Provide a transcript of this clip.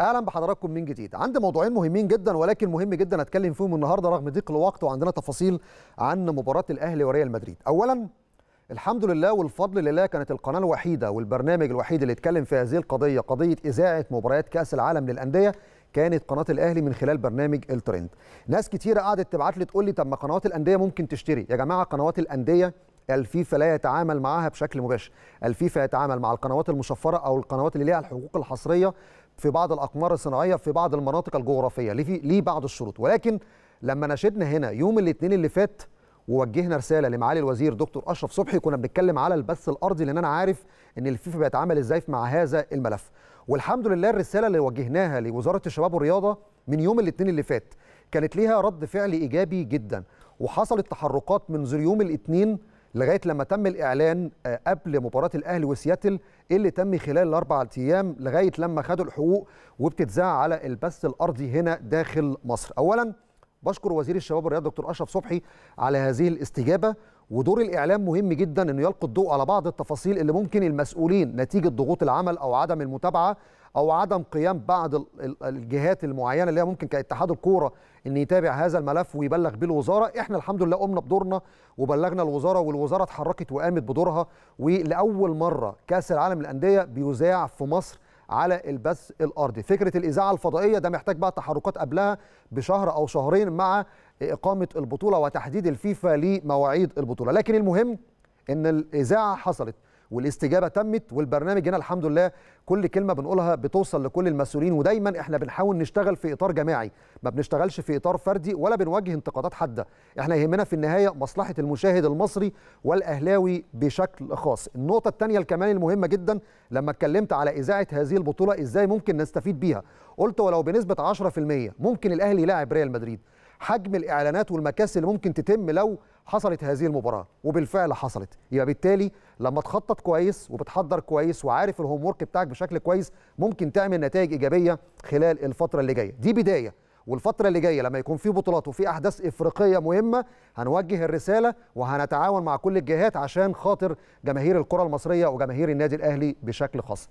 اهلا بحضراتكم من جديد عندي موضوعين مهمين جدا ولكن مهم جدا اتكلم فيهم النهارده رغم ضيق الوقت وعندنا تفاصيل عن مباراه الاهلي وريال مدريد اولا الحمد لله والفضل لله كانت القناه الوحيده والبرنامج الوحيد اللي اتكلم في هذه القضيه قضيه اذاعه مباريات كاس العالم للانديه كانت قناه الاهلي من خلال برنامج الترند ناس كتيره قعدت تبعت لي تقول لي طب ما قنوات الانديه ممكن تشتري يا جماعه قنوات الانديه الفيفا لا يتعامل معها بشكل مباشر الفيفا يتعامل مع القنوات المشفرة أو القنوات اللي ليها الحقوق الحصرية في بعض الأقمار الصناعية في بعض المناطق الجغرافية ليه بعض الشروط ولكن لما ناشدنا هنا يوم الاثنين اللي فات ووجهنا رساله لمعالي الوزير دكتور اشرف صبحي كنا بنتكلم على البث الارضي لان انا عارف ان الفيفا بيتعامل ازاي مع هذا الملف والحمد لله الرساله اللي وجهناها لوزاره الشباب والرياضه من يوم الاثنين اللي فات كانت ليها رد فعل ايجابي جدا وحصلت تحركات منذ يوم الاثنين لغايه لما تم الاعلان آه، قبل مباراه الاهلي وسياتل اللي تم خلال الاربع ايام لغايه لما خدوا الحقوق وبتتذاع على البث الارضي هنا داخل مصر. اولا بشكر وزير الشباب والرياضه دكتور اشرف صبحي على هذه الاستجابه ودور الاعلام مهم جدا انه يلقي الضوء على بعض التفاصيل اللي ممكن المسؤولين نتيجه ضغوط العمل او عدم المتابعه او عدم قيام بعض الجهات المعينه اللي هي ممكن كاتحاد الكوره ان يتابع هذا الملف ويبلغ به الوزاره احنا الحمد لله قمنا بدورنا وبلغنا الوزاره والوزاره اتحركت وقامت بدورها ولاول مره كاس العالم للانديه بيذاع في مصر على البث الارضي فكره الاذاعه الفضائيه ده محتاج بقى تحركات قبلها بشهر او شهرين مع اقامه البطوله وتحديد الفيفا لمواعيد البطوله لكن المهم ان الاذاعه حصلت والاستجابه تمت والبرنامج هنا الحمد لله كل كلمه بنقولها بتوصل لكل المسؤولين ودايما احنا بنحاول نشتغل في اطار جماعي ما بنشتغلش في اطار فردي ولا بنوجه انتقادات حاده احنا يهمنا في النهايه مصلحه المشاهد المصري والاهلاوي بشكل خاص النقطه الثانيه كمان المهمه جدا لما اتكلمت على اذاعه هذه البطوله ازاي ممكن نستفيد بيها قلت ولو بنسبه 10% ممكن الاهلي يلاعب ريال مدريد حجم الاعلانات والمكاسب اللي ممكن تتم لو حصلت هذه المباراه وبالفعل حصلت يبقى بالتالي لما تخطط كويس وبتحضر كويس وعارف الهوم ورك بتاعك بشكل كويس ممكن تعمل نتائج ايجابيه خلال الفتره اللي جايه دي بدايه والفترة اللي جاية لما يكون في بطولات وفي أحداث إفريقية مهمة هنوجه الرسالة وهنتعاون مع كل الجهات عشان خاطر جماهير الكرة المصرية وجماهير النادي الأهلي بشكل خاص